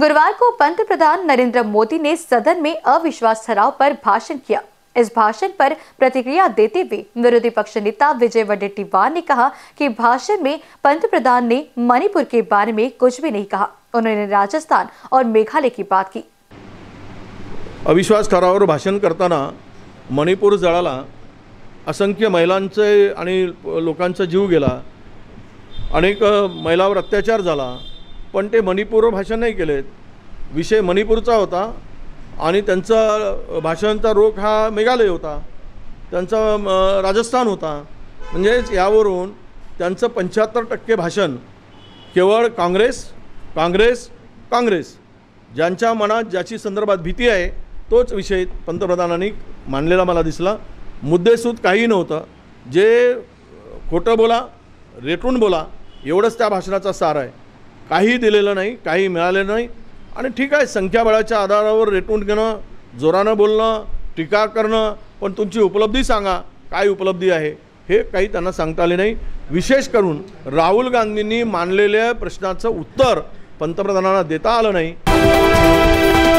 गुरुवार को पंत प्रधान नरेंद्र मोदी ने सदन में अविश्वास ठराव पर भाषण किया इस भाषण पर प्रतिक्रिया देते हुए विरोधी पक्ष नेता विजय वडेट्टीवार ने कहा कि भाषण में पंत प्रधान ने मणिपुर के बारे में कुछ भी नहीं कहा उन्होंने राजस्थान और मेघालय की बात की अविश्वास ठरावावर भाषण करता मणिपुर जड़ाला असंख्य महिला जीव गेला अनेक महिला अत्याचार जला पण ते मणिपूर भाषण नाही केलेत विषय मणिपूरचा होता आणि त्यांचा भाषणचा रोख हा मेघालय होता त्यांचा राजस्थान होता म्हणजेच यावरून त्यांचं पंच्याहत्तर टक्के भाषण केवळ काँग्रेस काँग्रेस काँग्रेस ज्यांच्या मनात ज्याची संदर्भात भीती आहे तोच विषय पंतप्रधानांनी मानलेला मला दिसला मुद्देसूद काही नव्हतं जे खोटं बोला रेटून बोला एवढंच त्या भाषणाचा सार आहे काही दिलेलं नाही काही मिळालेलं नाही आणि ठीक आहे संख्याबळाच्या आधारावर रेटून घेणं जोरानं बोलणं टीका करणं पण तुमची उपलब्धी सांगा काय उपलब्धी आहे हे काही त्यांना सांगता आले नाही विशेष करून राहुल गांधींनी मानलेल्या प्रश्नाचं उत्तर पंतप्रधानांना देता आलं नाही